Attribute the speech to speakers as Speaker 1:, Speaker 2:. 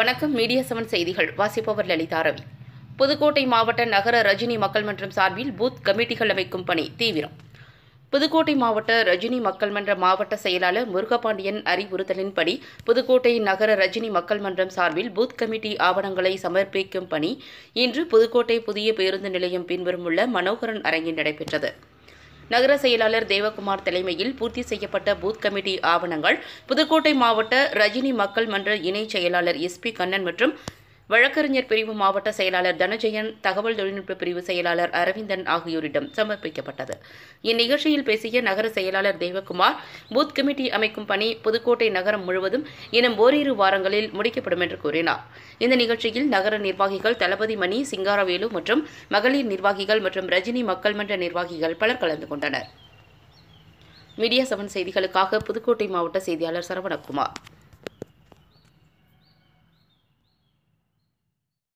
Speaker 1: வணக்கம் media seven செய்திகள் வாசிப்பவர் லலிதா ரவி புதுக்கோட்டை மாவட்ட நகர ரஜினி மக்கள் மன்றம் சார்பில் பூத் கமிட்டிகள் அமைக்கும் பணி தீவிரம் புதுக்கோட்டை மாவட்ட ரஜினி மக்கள் மன்ற மாவட்ட செயலாளர் முருகபாண்டியன் அறிவுறுத்தலின்படி புதுக்கோட்டை நகர ரஜினி மக்கள் மன்றம் சார்பில் பூத் கமிட்டி ஆவணங்களை சமர்ப்பிக்கும் பணி இன்று புதுக்கோட்டை புதிய பேருந்து நிலையம் பின்வரும் உள்ள மனோகரன் அரங்கில் நடைபெற்றது நகர செயலாளர் தேவகுமார் தலைமையில் பூர்த்தி செய்யப்பட்ட பூத் கமிட்டி ஆவணங்கள் புதுக்கோட்டை மாவட்ட ரஜினி மக்கள் மன்ற இணை செயலாளர் எஸ் பி கண்ணன் மற்றும் வழக்கறிஞர் பிரிவு மாவட்ட செயலாளர் தனஜெயன் தகவல் தொழில்நுட்ப பிரிவு செயலாளர் அரவிந்தன் ஆகியோரிடம் சமர்ப்பிக்கப்பட்டது இந்நிகழ்ச்சியில் பேசிய நகர செயலாளர் தேவகுமார் பூத் கமிட்டி அமைக்கும் பணி புதுக்கோட்டை நகரம் முழுவதும் இன்னும் ஓரிரு வாரங்களில் முடிக்கப்படும் என்று கூறினார் இந்த நிகழ்ச்சியில் நகர நிர்வாகிகள் தளபதி மணி சிங்காரவேலு மற்றும் மகளிர் நிர்வாகிகள் மற்றும் ரஜினி மக்கள் மன்ற நிர்வாகிகள் பலர் கலந்து கொண்டனர் மீடியா செவன் செய்திகளுக்காக புதுக்கோட்டை மாவட்ட செய்தியாளர் சரவணகுமார்